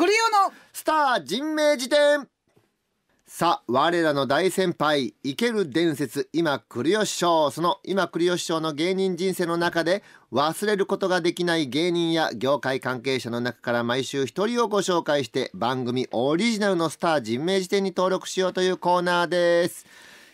クリオのスター人名辞典さあ我らの大先輩生ける伝説今栗吉師匠その今栗吉師匠の芸人人生の中で忘れることができない芸人や業界関係者の中から毎週一人をご紹介して番組オリジナルのスター人名辞典に登録しようというコーナーです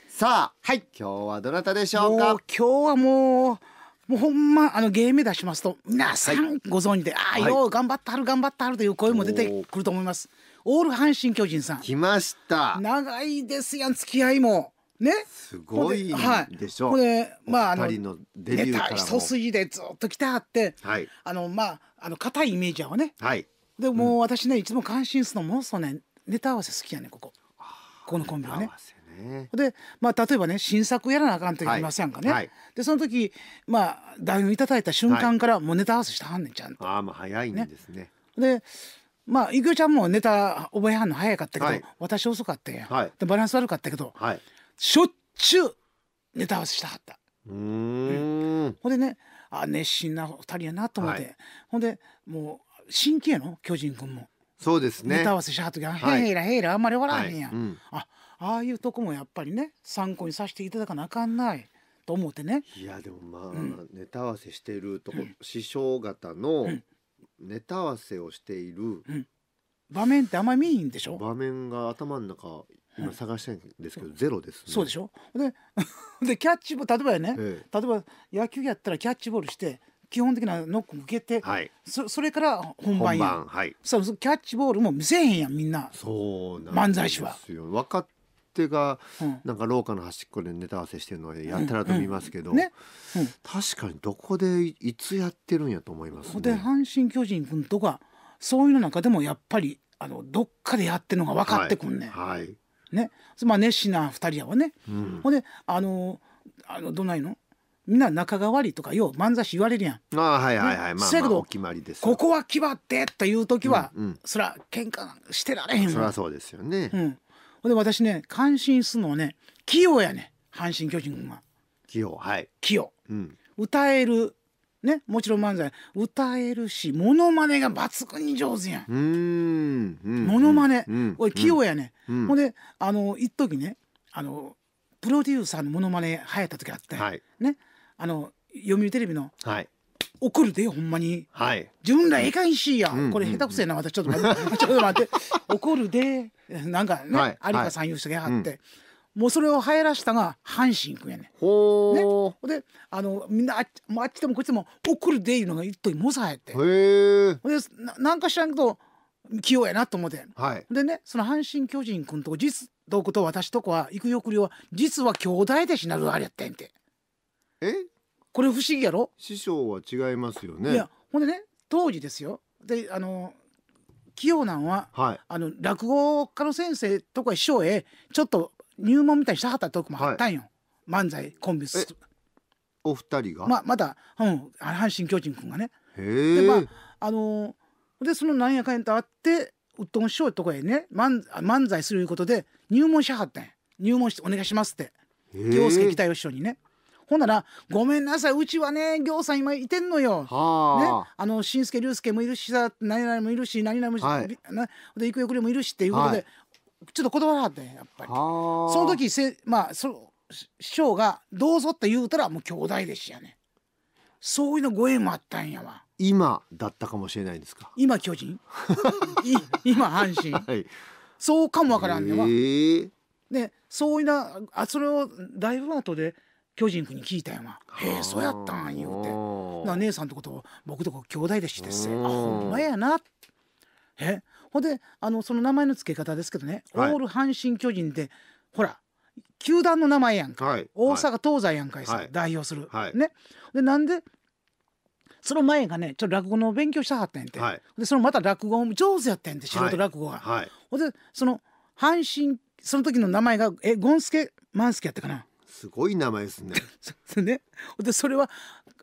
さあ、はい、今日はどなたでしょうか今日はもうもうほんまあのゲーム出しますと皆さんご存知で、はい、ああよう頑張ってはる頑張ってはるという声も出てくると思います。オール阪神巨人さん来ました長いですやん付き合いもねすごいでしょう、はい、でまああののデビュ一筋でずっと来てはって、はい、あのまああの硬いイメージはね、はい、でも、うん、私ねいつも感心するのもそうねネタ合わせ好きやねここここのコンビはね。ね、で、まあ、例えばね新作やらなあかんといけませんかね、はいはい、でその時まあ台本いただいた瞬間からもうネタ合わせしてはんねんちゃんと。はい、あまあ早いんですね。ねでまあ育代ちゃんもネタ覚えはんの早かったけど、私遅かったや、はい、でバランス悪かったけど、しょっちゅうネタ合わせしたはった。うんうん、ほんでねあ熱心な2人やなと思って、ほんでもう新規やの巨人君も。そうですねネタ合わせしはった時「はへいらへいらあんまり笑わへんやん」はいうん、あああいうとこもやっぱりね参考にさせていただかなあかんない。と思ってねいやでもまあ、うん、ネタ合わせしてるとこ、うん、師匠方のネタ合わせをしている、場面ってあんまり見いんでしょ場面が頭の中今探してんですけど、うん、ゼロです、ね、そうでしょで でキャッチボール例えばね、ええ、例えば野球やったらキャッチボールして基本的なノックも受けて、はいそそれから本番本や番はいそうそキャッチボールも見せへんやんみんな、そうなん漫才師は若手がうんなんか廊下の端っこでネタ合わせしてるのはやったらと見ますけど、ねうん確かにどこでいいつやってるんやと思いますで阪神巨人君とかそういうの中でもやっぱりあのどっかでやってるのが分かってくんねん、はい、はいねまあ熱心な二人やわね、うんほんであのあのどないのみんな仲が悪いとかよう漫才師言われるやん。あはいはいはい、ね、まあ、まあ、お決まりですここは決まってという時は、うんうん、そら喧嘩してられへんそりゃそうですよね。うん、で私ね感心するのはね器用やね阪神・巨人軍は。器用はい器用、うん、歌えるねもちろん漫才歌えるしモノマネが抜群に上手やん。うんモノマネ、うおい器用やね、うん、ほんであの一時ねあのプロデューサーのモノマネ流行った時あって、はい、ねあの読売テレビの、はい怒るでよほんまに、はい、自分らええかいしや、うん、これ下手くせな私ちょっと待って ちょっと待って怒るでなんかね、はい、有田さん言う人がはって、もうそれを流行らしたが阪神んやねほねであのみんなあっもあっちでもこっちでも怒るでいうのが一頭もさやってへでなんか知らんけど器用やなと思って、はい、でねその阪神巨人君と実とこと私とこは行く抑留は実は兄弟弟子になるあれやってんて。えこれ不思議やろ師匠は違いますよねいやほんでね当時ですよであの清南は、はい、あの落語家の先生とか師匠へちょっと入門みたいにしたはったとこもあったんよ、はい、漫才コンビお二人がままだ、うん、阪神・巨人君がねでまああのでそのなんやかんやとあってうっとん師匠とこへね漫漫才するいうことで入門しはったんや入門してお願いしますって行介期待を師匠にねほんなら「ごめんなさいうちはねぎょうさん今いてんのよ」ね、あのしんすけりゅうすけもいるしさ何々もいるし何々も、はい、なでいくよくりもいるしっていうことで、はい、ちょっと断らはってやっぱり。その時せまあそ師匠が「どうぞ」って言うたらもう兄弟弟子やねそういうのご縁もあったんやわ。今だったかもしれないですか今巨人 今阪神、はい、そうかもわからんねは、でそういうなあそれをだいぶ後で巨人君に聞いたよやへえそうやったん」言うてな姉さんとこと僕とこ兄弟でしてっあほんまやなえほんであのその名前の付け方ですけどね、はい、オール阪神・巨人でほら球団の名前やんか、はい、大阪、はい、東西やんかいさ、代表する、ねでなんでその前がねちょっと落語の勉強したはったんやて、でそのまた落語上手やったんやて素人落語が、ほんでその阪神その時の名前がえゴンスケマンスケやったかなすごい名前ですね。そねでそれは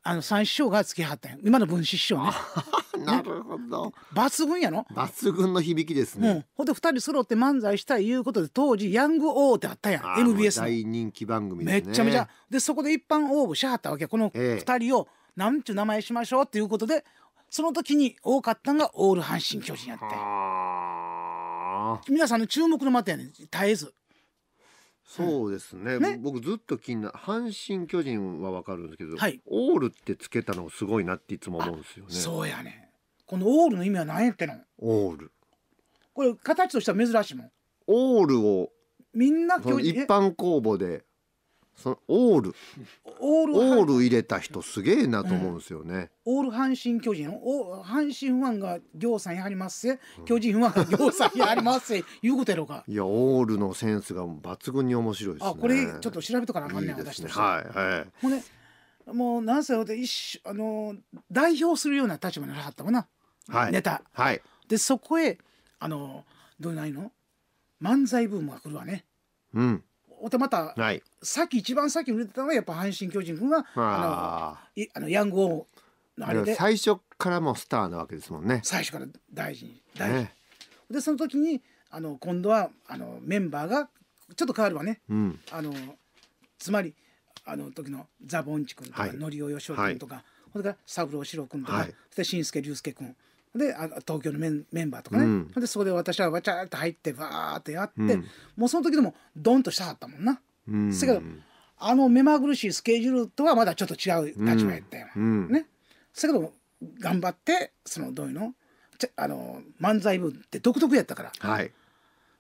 あの三師匠がつきはったんや今の文子師匠ね。なるほど、ね、抜群やの抜群の響きですね。うん、ほんで二人揃って漫才したいいうことで当時ヤング王ってあったやん MBS の大人気番組、ね、めちゃめちゃでそこで一般応募しはったわけこの二人をなんちゅう名前しましょうっていうことでその時に多かったんがオール阪神巨人やって。皆さんの注目の的やねん絶えず。そうですねね、僕ずっと気になる阪神・巨人は分かるんですけど、はい、オールってつけたのすごいなっていつも思うんですよね。そうやねこのオールの意味は何やってのオールこれ形としては珍しいもん。オールをみんな一般公募でそのオールオールオール入れた人すげえなと思うんですよね、オール阪神巨人お阪神ファンが行さんやりますせ、巨人ファンが行さんやりますせい うことやろうかいやオールのセンスが抜群に面白いですねあこれちょっと調べとかなあかんねん、ね、私としてはいはいほんでもう何歳で一あの代表するような立場にならはったもな、はい、ネタ、はい、でそこへあのどうないの漫才ブームが来るわねうんおたまた、はい、さっき一番さっき売れてたのはやっぱ阪神・巨人君はあのいあのヤングーのあれで最初からもスターなわけですもんね最初から大事に大事に、ね、でその時にあの今度はあのメンバーがちょっと変わるわね、うん、あのつまりあの時のザ・ボンチ君とか、はい、のりおよしお君とか、はい、それから三郎四郎君とか、はい、そして新助龍介君であ東京のメンメンバーとかね、うん、でそこで私はわちゃっと入ってバーってやって、うん、もうその時でもドンとしたかったもんな。うん、けどあの目まぐるしいスケジュールとはまだちょっと違う立場やったよ、うん、ね。せけど頑張ってそのどういうのあの漫才部って独特やったから、はい、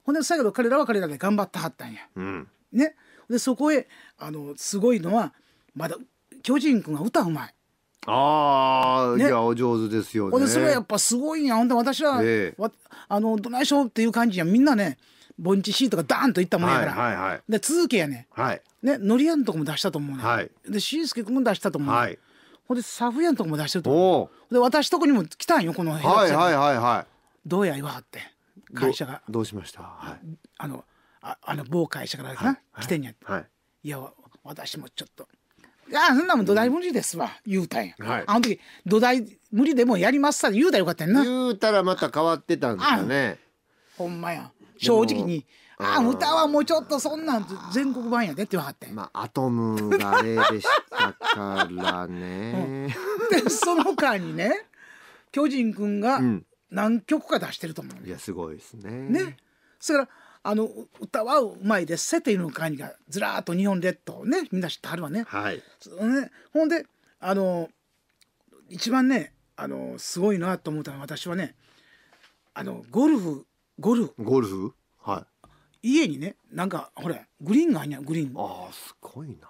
ほんでけど彼らは彼らで頑張ってはったんや。ね、でそこへあのすごいのはまだ巨人君が歌うまい。ああ、ね、いやお上手ですよね。それやっぱすごいやほんで私は、えー、あのどないしょっていう感じやみんなね盆地シートがダーンといったもんやから、はいはいはい、で続けやね,、はい、ねのりやんとこも出したと思うね、はい、でしんすけ君も出したと思う、ね、はい、ほんでサフやんとこも出してると思うで私とこにも来たんよこのはいはいはいはいどうや言わはって会社がどうしました、はい、あのああの某会社からな、はい、来てんや、はい、いや私もちょっと。あそんなもん土台無理ですわ」言うたんや、はい、あの時「土台無理でもやりますさ」言うたらよかったんな言うたらまた変わってたんですよねほんまや正直に「ああ歌はもうちょっとそんなん全国版やで」って分かってまあアトムがえでしたからね、でその間にね巨人くんが何曲か出してると思う、うん、いやすごいですねねそれからあの歌はうまいですせ」っていうの会がずらっと日本列島ねみんな知ってはるわね。はい、ねほんであの一番ねあのすごいなと思ったのは私はねあのゴルフゴルフ。ゴルフはい家にねなんかほらグリーンがあんやグリーンああすごいな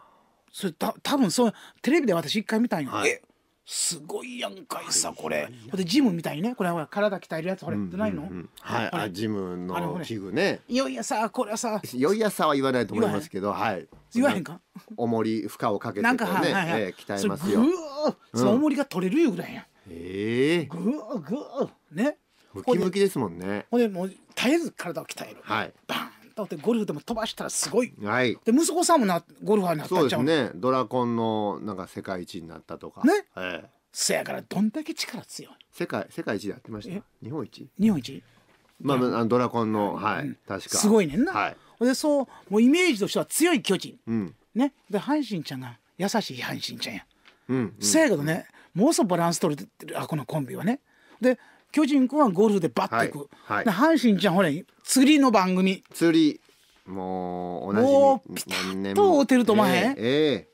それた多分そうテレビで私一回見たんや、はい、えすごいやんかいさこれほでジムみたいにねこれは体鍛えるやつこれってないの、うんうんうん、はいあジムの器具ねいよいやさこれはさいよいやさは言わないと思いますけどはい言わへんか重り負荷をかけて、ね、なんかはいはいはい、え鍛えますよその重りが取れるいうぐらいやんええぐーぐーねムキムキですもんねほんでもう絶えず体を鍛えるはいバンだってゴルフでも飛ばしたらすごい、はい、で息子さんもなゴルファーになったそうですねドラコンのなんか世界一になったとかね、ええ、せやからどんだけ力強い世界世界一でやってました日本一日本一まあドラコンのはい、うん、確かすごいねんな、はい、でそうもうイメージとしては強い巨人、うん、ねで阪神ちゃんが優しい阪神ちゃんや、うん、うん、せやけどねもうそバランス取れてるあこのコンビはねで巨人君はゴルフでバッといく、はい阪神ちゃんほら釣りの番組釣りもうおなじみもうピタッと合うてると思わへん、えー、え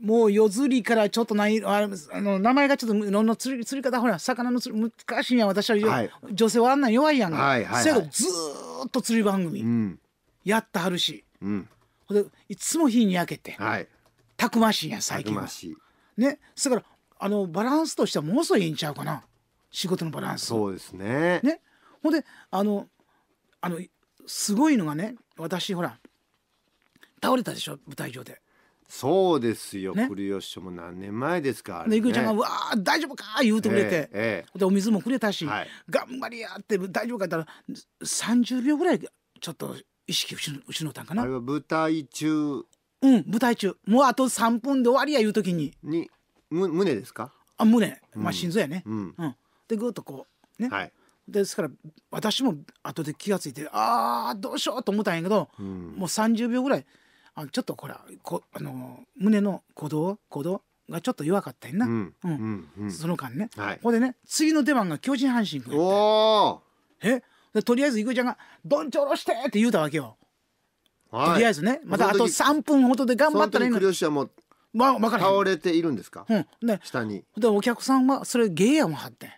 ー、もう夜釣りからちょっとないあの名前がちょっといろんな釣り釣り方ほら魚の釣り難しいんや私は、はい、女性はあんなん弱いやんか、はいはいはい、せやろずっと釣り番組、うん、やったはるし、うん、でいつも日に焼けて、はい、たくましいや最近は。ねそれからあのバランスとしてはものすごいいいんちゃうかな。仕事のバランスそうですねねほんであのあのすごいのがね私ほら倒れたでしょ舞台上で。そうですよ、ね、栗吉も何年前ですか、ね、で郁ちゃんが「うわー大丈夫か?」言うてくれて、えええ、でお水もくれたし「はい、頑張りや」って「大丈夫か?」って言たら30秒ぐらいちょっと意識失ったんかなあれは舞台中うん舞台中もうあと3分で終わりやいう時ににむ胸ですかあ胸まあ心臓やね、うん、うん、でぐっとこうね、はいですから私も後で気が付いてああどうしようと思ったんやけど、うん、もう30秒ぐらいあちょっとこらこあの胸の鼓動鼓動がちょっと弱かったんな、うんうんうん、その間ね、はい、ほんでね次の出番が巨人阪神君おえでとりあえずいくちゃんが「どんちょろして!」って言うたわけよ、はい、とりあえずねまたあと3分ほどで頑張ったらいいのにま、分か倒れているんですか、うん、で下にでお客さんはそれ芸やもはってん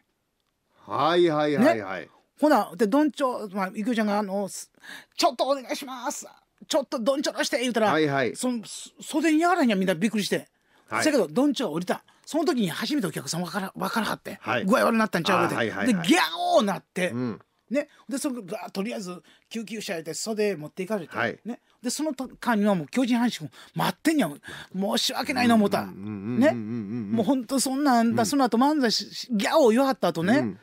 はいはいはいはい、ね、ほなでどんちょまあ育代ちゃんがあの「ちょっとお願いしますちょっとどんちょろして」言うたら、はいはい、その袖にやがらにはみんなびっくりして。はい、せやけどどんちょ降りたその時に初めてお客さん分から分からはって、はい、具合悪なったんちゃうかで,、はいはいはい、でギャオーなって、うん、ね、でそのとりあえず救急車入れて袖持っていかれて、はい、ね、でその間にはもう巨人阪神待ってんや申し訳ないな思った、ねもうほんとそんなんだ、その後漫才しギャオー言わはった後ね、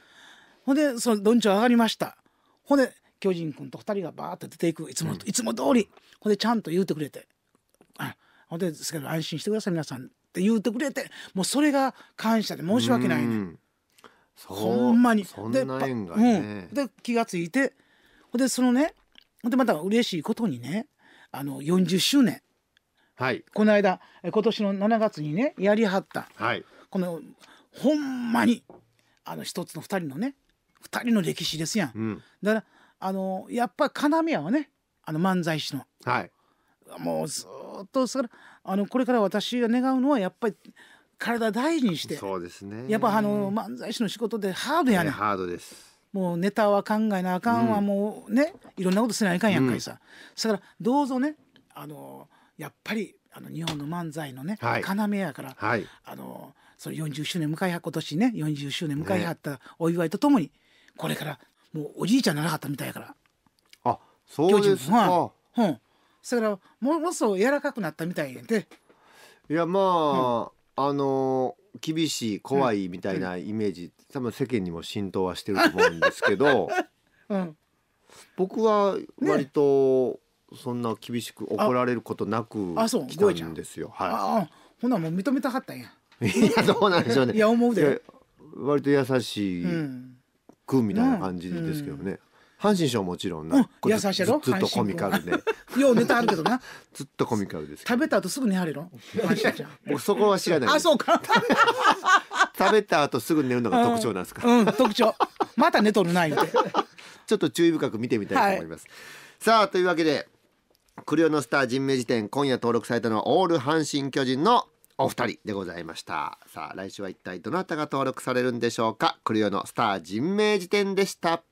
ほんでそのどんちょ上がりましたほんで巨人君と2人がバーッと出ていくいつも、うん、いつも通りほんでちゃんと言うてくれて「ほんでですけど安心してください皆さん」って言うてくれてもうそれが感謝で申し訳ないね、ん、ほんまに。そんな縁が、ね、うん、で気が付いてほんでそのねほんでまた嬉しいことにねあの40周年、はい、この間今年の7月にねやりはった、はい、このほんまにあの一つの二人のね2人の歴史ですやん、うん、だからあのやっぱ要はねあの漫才師の、はい、もうずっとそれあのこれから私が願うのはやっぱり体大事にしてそうですねやっぱあの漫才師の仕事でハードやね、ね、ハードですもうネタは考えなあかんは、うん、もうねいろんなことせないかんやんかいさ、うん、だからどうぞねあのやっぱりあの日本の漫才のね、はい、要やから、はい、あのそれ40周年迎えは今年ね40周年迎えはったお祝いとともに、ねこれからもうおじいちゃんならなかったみたいやからあそうですかうん、それからももっと柔らかくなったみたいやでいやまあ、うん、あのー、厳しい怖いみたいなイメージ、うん、多分世間にも浸透はしてると思うんですけど、うん、僕は割と、そんな厳しく怒られることなく来たんですよ。はい、ほなもう認めたかったんや。いやどうなんでしょうね。いや思うで。割と優しい、うん、くみたいな感じですけどね、阪神賞もちろんな、優しいやろずっとコミカルでようネタあるけどな ずっとコミカルです食べた後すぐ寝はるの僕そこは知らないあそうか 食べた後すぐ寝るのが特徴なんですか、特徴また寝とるない ちょっと注意深く見てみたいと思います、さあというわけでクリオのスター人名辞典今夜登録されたのはオール阪神巨人のお二人でございましたさあ来週は一体どなたが登録されるんでしょうかクリオのスター人名辞典でした